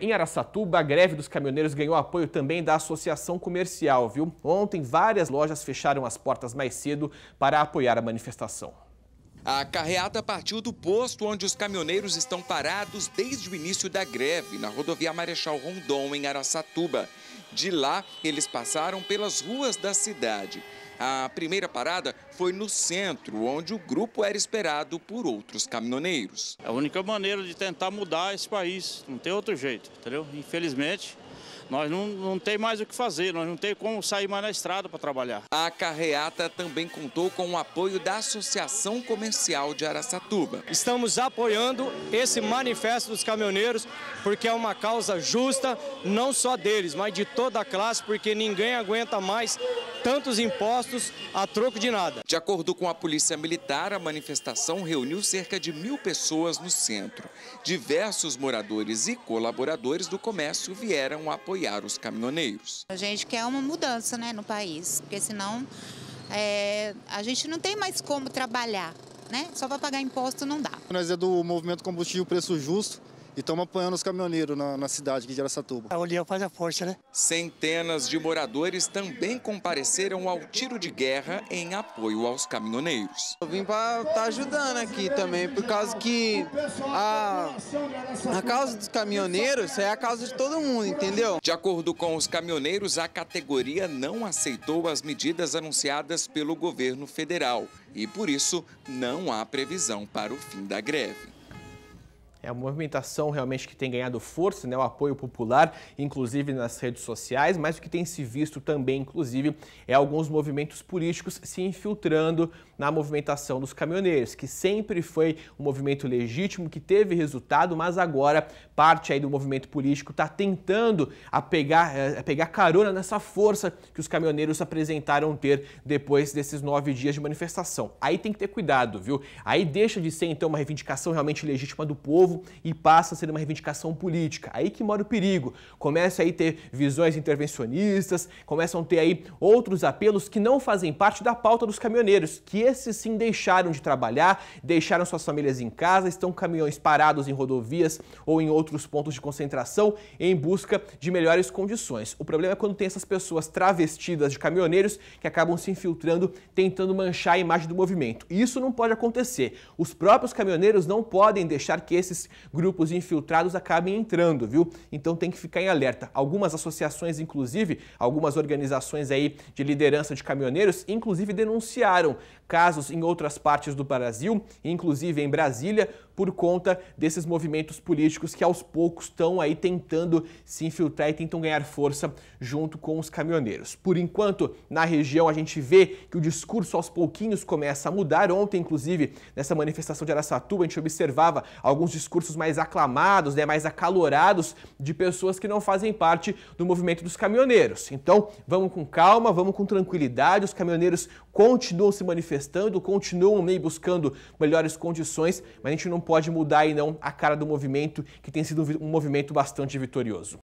Em Araçatuba, a greve dos caminhoneiros ganhou apoio também da Associação Comercial, viu? Ontem, várias lojas fecharam as portas mais cedo para apoiar a manifestação. A carreata partiu do posto onde os caminhoneiros estão parados desde o início da greve, na rodovia Marechal Rondon, em Araçatuba. De lá, eles passaram pelas ruas da cidade. A primeira parada foi no centro, onde o grupo era esperado por outros caminhoneiros. É a única maneira de tentar mudar esse país, não tem outro jeito, entendeu? Infelizmente, nós não, não tem mais o que fazer, nós não tem como sair mais na estrada para trabalhar. A carreata também contou com o apoio da Associação Comercial de Araçatuba. Estamos apoiando esse manifesto dos caminhoneiros porque é uma causa justa, não só deles, mas de toda a classe, porque ninguém aguenta mais tantos impostos a troco de nada. De acordo com a Polícia Militar, a manifestação reuniu cerca de mil pessoas no centro. Diversos moradores e colaboradores do comércio vieram apoiar os caminhoneiros. A gente quer uma mudança né, no país, porque senão é, a gente não tem mais como trabalhar. Né? Só para pagar imposto não dá. Nós é do movimento combustível preço justo, e estamos apoiando os caminhoneiros na, na cidade de Araçatuba. A união faz a força, né? Centenas de moradores também compareceram ao tiro de guerra em apoio aos caminhoneiros. Eu vim para estar tá ajudando aqui também, por causa que a, a causa dos caminhoneiros é a causa de todo mundo, entendeu? De acordo com os caminhoneiros, a categoria não aceitou as medidas anunciadas pelo governo federal e, por isso, não há previsão para o fim da greve. É uma movimentação realmente que tem ganhado força, né? o apoio popular, inclusive nas redes sociais, mas o que tem se visto também, inclusive, é alguns movimentos políticos se infiltrando na movimentação dos caminhoneiros, que sempre foi um movimento legítimo, que teve resultado, mas agora parte aí do movimento político está tentando apegar, é, eh, pegar carona nessa força que os caminhoneiros apresentaram ter depois desses nove dias de manifestação. Aí tem que ter cuidado, viu? Aí deixa de ser, então, uma reivindicação realmente legítima do povo, povo e passa a ser uma reivindicação política. Aí que mora o perigo. Começa aí a ter visões intervencionistas, começam a ter aí outros apelos que não fazem parte da pauta dos caminhoneiros, que esses sim deixaram de trabalhar, deixaram suas famílias em casa, estão caminhões parados em rodovias ou em outros pontos de concentração em busca de melhores condições. O problema é quando tem essas pessoas travestidas de caminhoneiros que acabam se infiltrando, tentando manchar a imagem do movimento. E isso não pode acontecer. Os próprios caminhoneiros não podem deixar que esses esses grupos infiltrados acabem entrando, viu? Então tem que ficar em alerta. Algumas associações, inclusive, algumas organizações aí de liderança de caminhoneiros, inclusive denunciaram casos em outras partes do Brasil, inclusive em Brasília, por conta desses movimentos políticos que aos poucos estão aí tentando se infiltrar e tentam ganhar força junto com os caminhoneiros. Por enquanto, na região a gente vê que o discurso aos pouquinhos começa a mudar. Ontem, inclusive, nessa manifestação de Araçatuba, a gente observava alguns discursos mais aclamados, né, mais acalorados de pessoas que não fazem parte do movimento dos caminhoneiros. Então, vamos com calma, vamos com tranquilidade. Os caminhoneiros continuam se manifestando, continuam meio buscando melhores condições, mas a gente não pode mudar e não a cara do movimento, que tem sido um movimento bastante vitorioso.